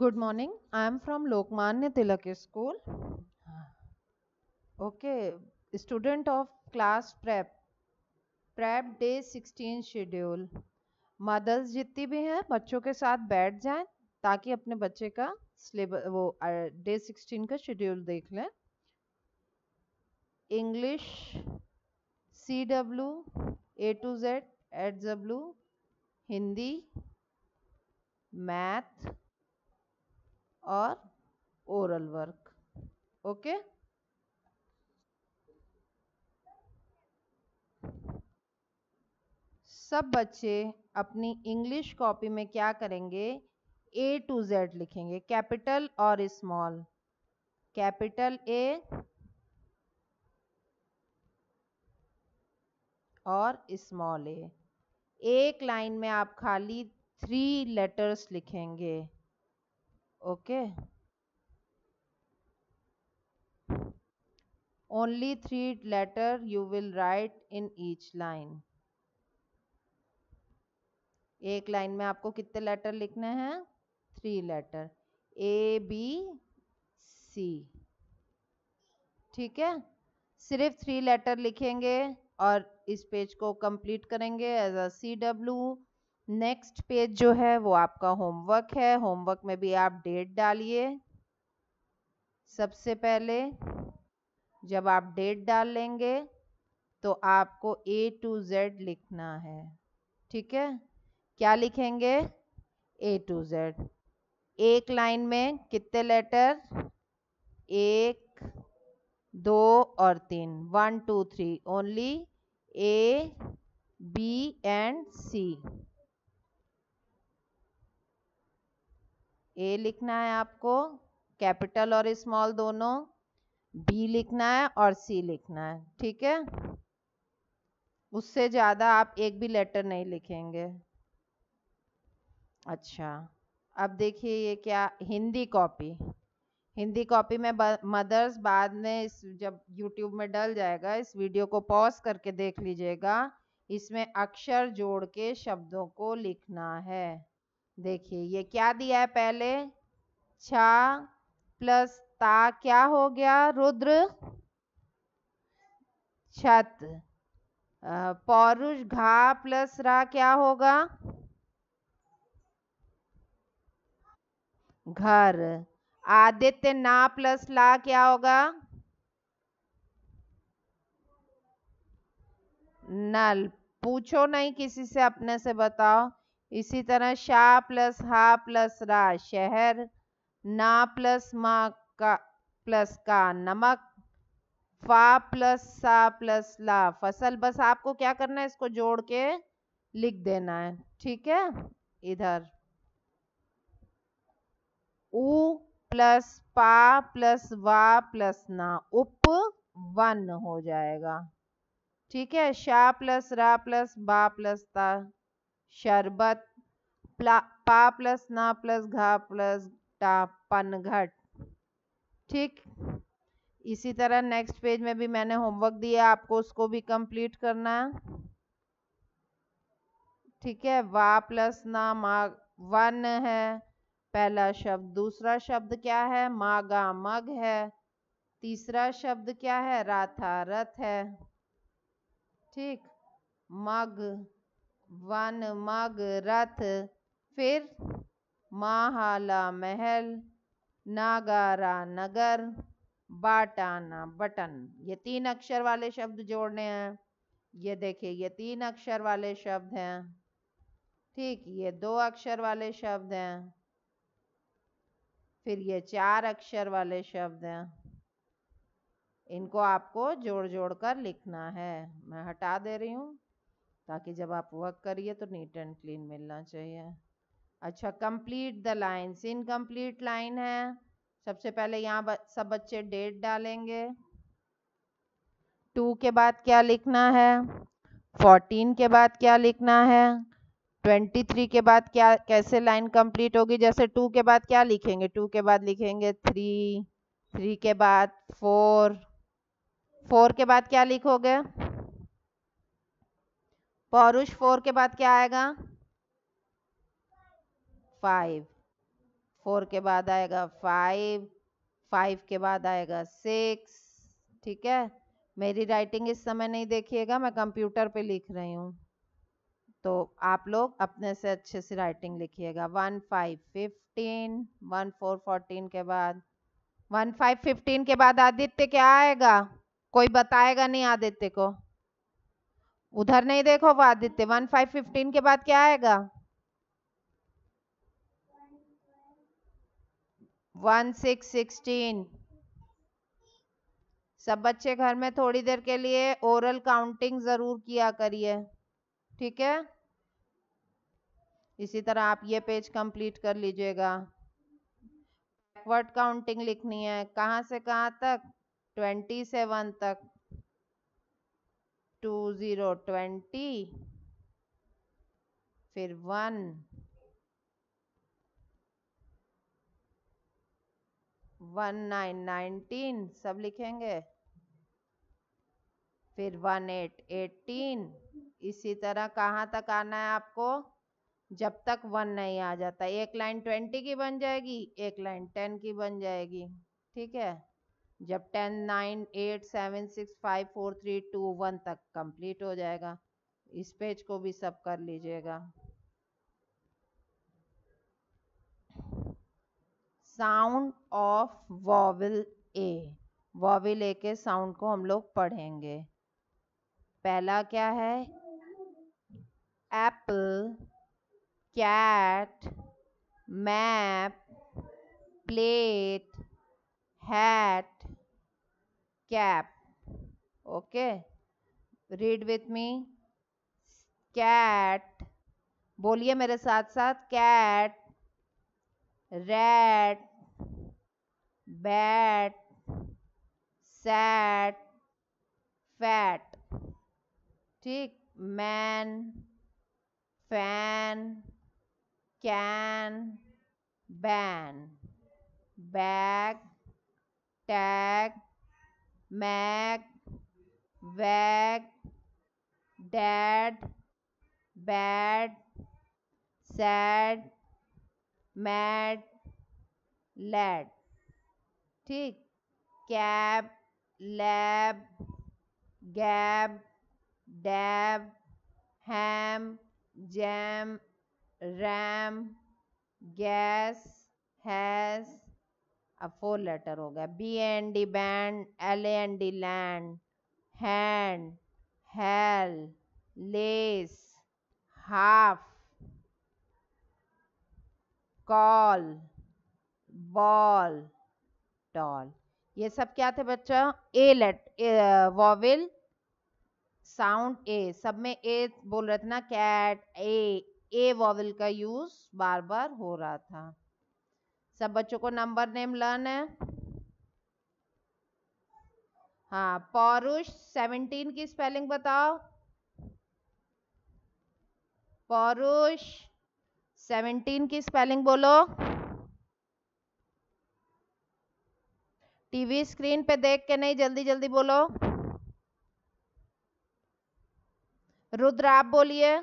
Good morning. I am from Lokmanya Tilak School. Okay, student of class prep. Prep day 16 schedule. Mothers जितनी भी हैं बच्चों के साथ बैठ जाएं ताकि अपने बच्चे का सिलेबस वो डे सिक्सटीन का शेड्यूल देख लें English C W A to Z at W Hindi math और ओरल वर्क ओके सब बच्चे अपनी इंग्लिश कॉपी में क्या करेंगे ए टू जेड लिखेंगे कैपिटल और स्मॉल कैपिटल ए और स्मॉल ए एक लाइन में आप खाली थ्री लेटर्स लिखेंगे okay only three letter you will write in each line एक लाइन में आपको कितने लेटर लिखने हैं three letter A B C ठीक है सिर्फ थ्री लेटर लिखेंगे और इस पेज को कंप्लीट करेंगे as a C W next page जो है वो आपका होमवर्क है होमवर्क में भी आप डेट डालिए सबसे पहले जब आप डेट डाल लेंगे तो आपको ए टू जेड लिखना है ठीक है क्या लिखेंगे ए टू जेड एक लाइन में कितने लेटर एक दो और तीन one two three only A B and C A लिखना है आपको कैपिटल और स्मॉल दोनों बी लिखना है और सी लिखना है ठीक है उससे ज़्यादा आप एक भी लेटर नहीं लिखेंगे अच्छा अब देखिए ये क्या हिंदी कॉपी हिंदी कॉपी में मदर्स बाद में इस जब यूट्यूब में डल जाएगा इस वीडियो को पॉज करके देख लीजिएगा इसमें अक्षर जोड़ के शब्दों को लिखना है देखिए ये क्या दिया है पहले छा प्लस ता क्या हो गया रुद्र छत पौरुष घा प्लस रा क्या होगा घर आदित्य ना प्लस ला क्या होगा नल पूछो नहीं किसी से अपने से बताओ इसी तरह शाह प्लस हा प्लस रा शहर ना प्लस मा का प्लस का नमक फा प्लस सा प्लस ला फसल बस आपको क्या करना है इसको जोड़ के लिख देना है ठीक है इधर उ प्लस पा प्लस वा प्लस ना उप वन हो जाएगा ठीक है शाह प्लस रा प्लस बा प्लस ता शरबत पा प्लस ना प्लस घा प्लस टा घट ठीक इसी तरह नेक्स्ट पेज में भी मैंने होमवर्क दिया आपको उसको भी कंप्लीट करना है ठीक है वा प्लस ना मा वन है पहला शब्द दूसरा शब्द क्या है मागा मग है तीसरा शब्द क्या है राथा रथ है ठीक मग वन मग रथ फिर माहाला महल नागारा नगर बाटाना बटन ये तीन अक्षर वाले शब्द जोड़ने हैं ये देखिए ये तीन अक्षर वाले शब्द हैं ठीक ये दो अक्षर वाले शब्द हैं फिर ये चार अक्षर वाले शब्द हैं इनको आपको जोड़ जोड़ कर लिखना है मैं हटा दे रही हूँ ताकि जब आप वर्क करिए तो नीट एंड क्लीन मिलना चाहिए अच्छा complete the lines incomplete line है सबसे पहले यहाँ सब बच्चे डेट डालेंगे टू के बाद क्या लिखना है फोर्टीन के बाद क्या लिखना है ट्वेंटी थ्री के बाद क्या कैसे लाइन कंप्लीट होगी जैसे टू के बाद क्या लिखेंगे टू के बाद लिखेंगे थ्री थ्री के बाद फोर फोर के बाद क्या लिखोगे पौरुष फोर के बाद क्या आएगा फाइव फोर के बाद आएगा फाइव फाइव के बाद आएगा सिक्स ठीक है मेरी राइटिंग इस समय नहीं देखिएगा मैं कंप्यूटर पे लिख रही हूँ तो आप लोग अपने से अच्छे से राइटिंग लिखिएगा one five fifteen one four fourteen के बाद वन फाइव फिफ्टीन के बाद आदित्य क्या आएगा कोई बताएगा नहीं आदित्य को उधर नहीं देखो आदित्य वन फाइव फिफ्टीन के बाद क्या आएगा वन सिक्स सिक्सटीन सब बच्चे घर में थोड़ी देर के लिए ओरल काउंटिंग जरूर किया करिए ठीक है इसी तरह आप ये पेज कंप्लीट कर लीजिएगा बैकवर्ड काउंटिंग लिखनी है कहाँ से कहाँ तक ट्वेंटी सेवन तक टू ज़ीरो ट्वेंटी फिर वन वन नाइन नाइनटीन सब लिखेंगे फिर वन एट एटीन इसी तरह कहाँ तक आना है आपको जब तक वन नहीं आ जाता एक लाइन ट्वेंटी की बन जाएगी एक लाइन टेन की बन जाएगी ठीक है जब ten nine eight seven six five four three two one तक कंप्लीट हो जाएगा इस पेज को भी सब कर लीजिएगा साउंड ऑफ वॉविल ए वॉविल ए के साउंड को हम लोग पढ़ेंगे पहला क्या है apple cat map plate hat cap okay read with me cat बोलिए मेरे साथ साथ cat rat bat sat fat ठीक man fan can ban bag tag mac wag dad bad sad mat lad ठीक cab lab gab dab ham jam ram gas has अब four letter हो गया B N D band L N D land hand hell less half call ball tall ये सब क्या थे बच्चा ए late वॉविल sound ए सब में ए बोल रहे थे ना कैट ए ए वॉवल का यूज बार बार हो रहा था सब बच्चों को नंबर नेम लर्न है हाँ पौरुष सेवनटीन की स्पेलिंग बताओ पौरुष सेवनटीन की स्पेलिंग बोलो टीवी स्क्रीन पे देख के नहीं जल्दी जल्दी बोलो रुद्र आप बोलिए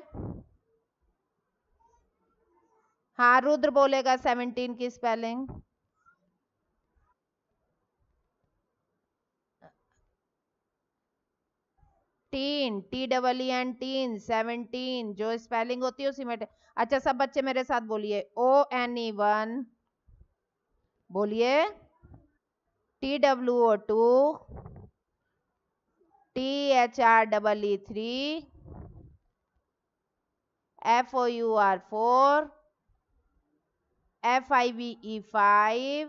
हाँ रुद्र बोलेगा सेवनटीन की spelling teen T double N teen seventeen जो स्पेलिंग होती है उसी में अच्छा सब बच्चे मेरे साथ बोलिए ओ एन ई वन बोलिए T W O two T H R double E three F O U R four Five, 5,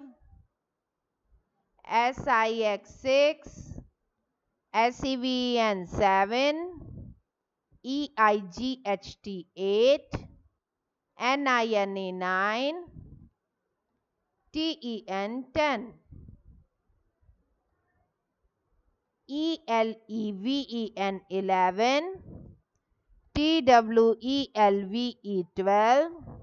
SIX 6, Seven, seven. 7, EIGHT 8, nine. Ten, 9, TEN 10. ELEVEN 11, TWELVE 12,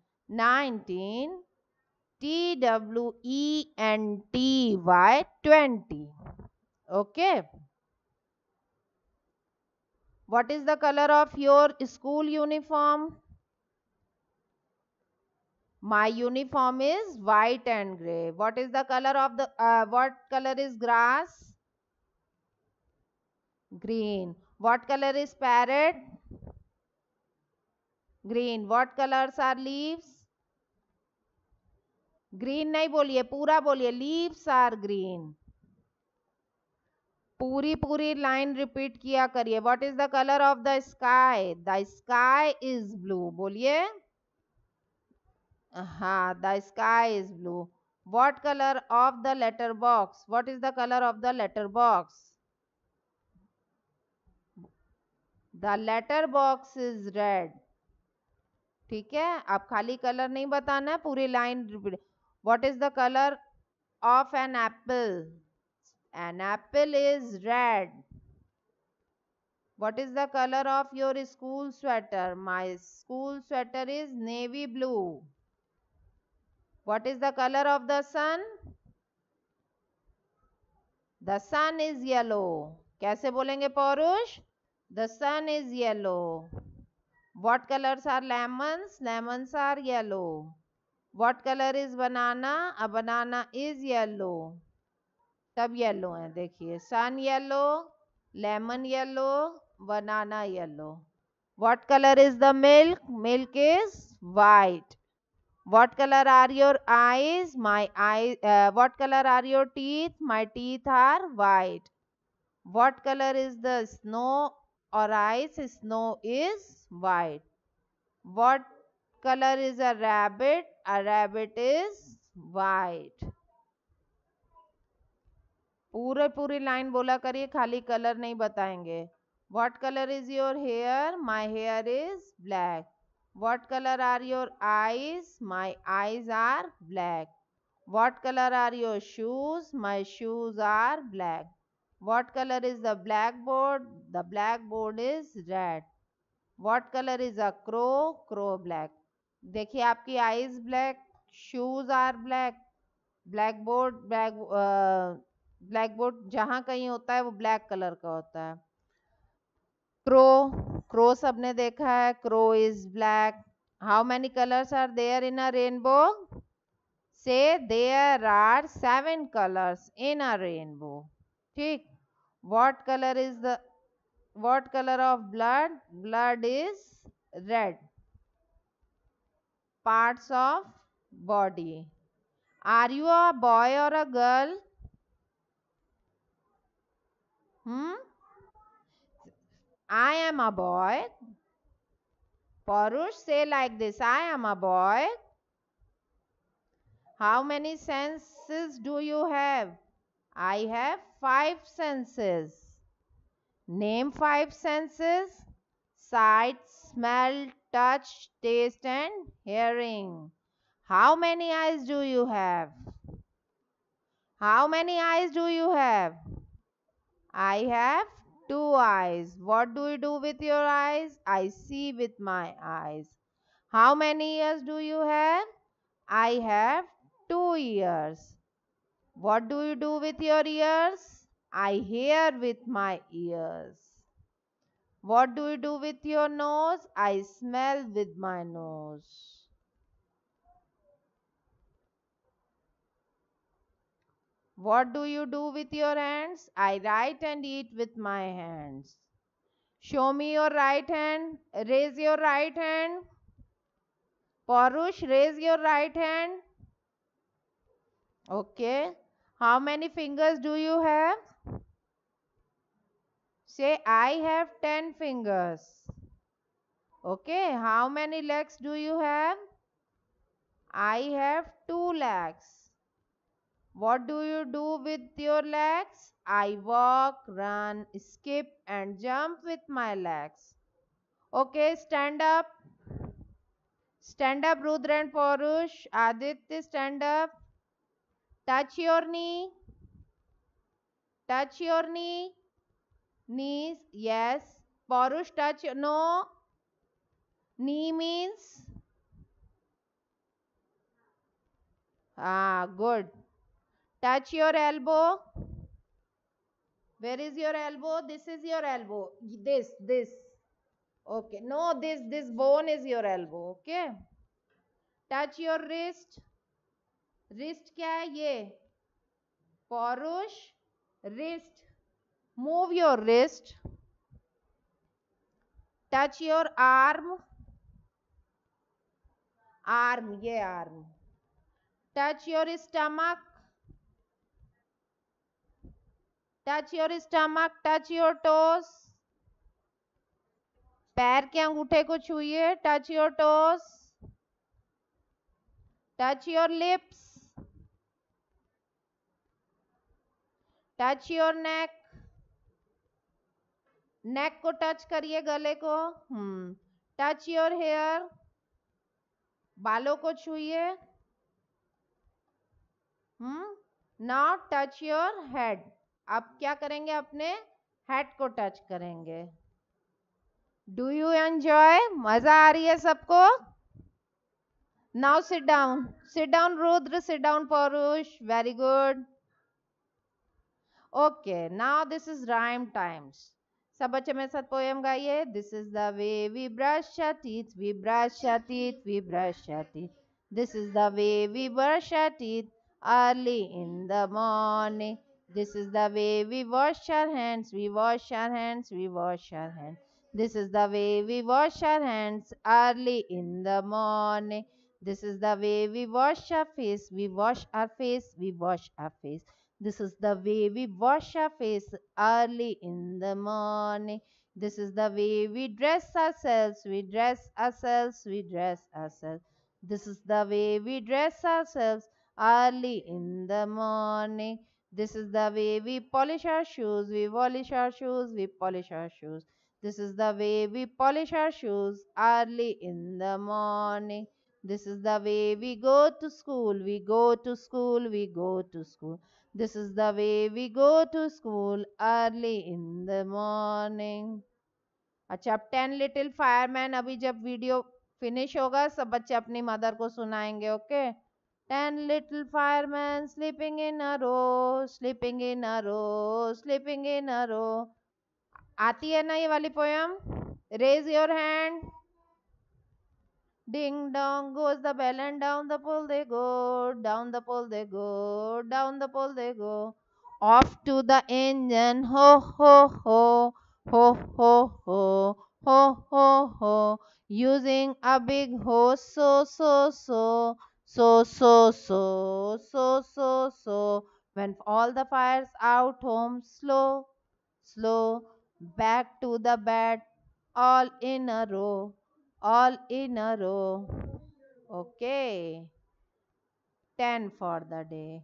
19 T W E N T Y 20 okay what is the color of your school uniform my uniform is white and gray what is the color of the uh, what color is grass green what color is parrot green what colors are leaves green नहीं बोलिए पूरा बोलिए leaves are green पूरी पूरी line repeat किया करिए what is the colour of the sky the sky is blue बोलिए हा the sky is blue what colour of the letter box what is the colour of the letter box the letter box is red ठीक है आप खाली colour नहीं बताना है पूरी line repeat What is the color of an apple? An apple is red. What is the color of your school sweater? My school sweater is navy blue. What is the color of the sun? The sun is yellow. कैसे बोलेंगे पौरुष The sun is yellow. What colors are lemons? Lemons are yellow. What colour is banana a banana is yellow सब yellow है देखिए sun yellow lemon yellow banana yellow what colour is the milk milk is white what colour are your eyes my eye what colour are your teeth my teeth are white what colour is the snow और ice snow is white what color is a rabbit a rabbit is white पूरे पूरी line बोला करिए खाली colour नहीं बताएंगे what colour is your hair my hair is black what colour are your eyes my eyes are black what colour are your shoes my shoes are black what colour is the blackboard the blackboard is red what colour is a crow crow black देखिए आपकी eyes black shoes are black blackboard black blackboard जहाँ कहीं होता है वो black colour का होता है क्रो क्रो सबने देखा है crow is black how many colours are there in a rainbow से there are seven colours in a rainbow ठीक what colour is the what colour of blood blood is red parts of body. Are you a boy or a girl? Hmm? I am a boy. Parush say like this, I am a boy. How many senses do you have? I have five senses. Name five senses. Sight, smell, touch, taste and hearing. How many eyes do you have? How many eyes do you have? I have two eyes. What do you do with your eyes? I see with my eyes. How many ears do you have? I have two ears. What do you do with your ears? I hear with my ears. What do you do with your nose? I smell with my nose. What do you do with your hands? I write and eat with my hands. Show me your right hand. Raise your right hand. Parush, raise your right hand. Okay. How many fingers do you have? Say, I have 10 fingers. Okay, how many legs do you have? I have 2 legs. What do you do with your legs? I walk, run, skip and jump with my legs. Okay, stand up. Stand up Rudra and Parush. Aditya, stand up. Touch your knee. Touch your knee. knees yes parush touch no knee means ah good touch your elbow where is your elbow this is your elbow this this okay no this this bone is your elbow okay touch your wrist wrist kya hai ye parush wrist move your wrist touch your arm arm ye yeah, arm touch your stomach touch your stomach touch your toes pair ke anguthe ko छूइए touch your toes touch your lips touch your neck neck को touch करिए गले को हम्म touch your hair बालों को छूइए now touch your head आप क्या करेंगे अपने हेड को टच करेंगे डू यू एंजॉय मजा आ रही है सबको now sit down sit down Rudra sit down Paurush very good okay now this is rhyme times सब बच्चे मेरे साथ पोएम गाइए this is we brush our teeth, we brush teeth we brush teeth This is the way we brush our teeth early in the morning. This is the way we wash our hands, we wash our hands, we wash our hands. This is the way we wash our hands early in the morning. This is the way we wash our face, we wash our face, we wash our face. This is the way we wash our face early in the morning. This is the way we dress ourselves, we dress ourselves, we dress ourselves. This is the way we dress ourselves early in the morning. This is the way we polish our shoes, we polish our shoes, we polish our shoes. This is the way we polish our shoes early in the morning. This is the way we go to school, we go to school, we go to school. This is the way we go to school early in the morning. अच्छा अब ten little fireman अभी जब video finish होगा सब बच्चे अपनी mother को सुनाएंगे okay ten little fireman sleeping in a row sleeping in a row sleeping in a row आती है ना ये वाली poem raise your hand Ding dong goes the bell and down the pole they go, down the pole they go, down the pole they go. Off to the engine, ho ho ho, ho ho ho, ho ho ho. Using a big hose, so so so, so so so, so so so. When all the fire's out home, slow, slow, back to the bed, all in a row all in a row okay 10 for the day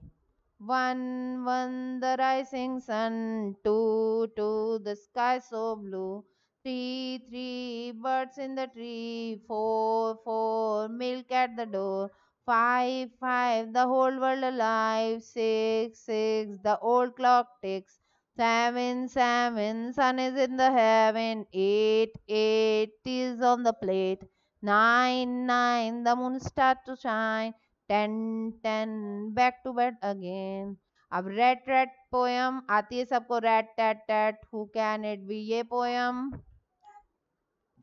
1 1 the rising sun 2 2 the sky so blue 3 3 birds in the tree 4 4 milk at the door 5 5 the whole world alive 6 6 the old clock ticks Seven, seven, sun is in the heaven. Eight, eight is on the plate. Nine, nine, the moon starts to shine. Ten, ten, back to bed again. अब rat rat poem आती है सबको rat tat tat who can it be ये poem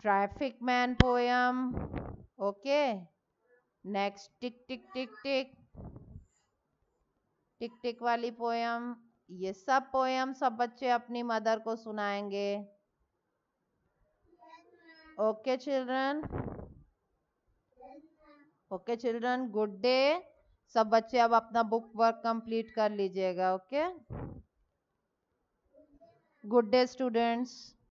traffic man poem okay next tick tick tick tick tick tick वाली poem ये सब poem सब बच्चे अपनी मदर को सुनाएंगे okay children okay children good day सब बच्चे अब अपना बुक वर्क कंप्लीट कर लीजिएगा ओके गुड डे स्टूडेंट्स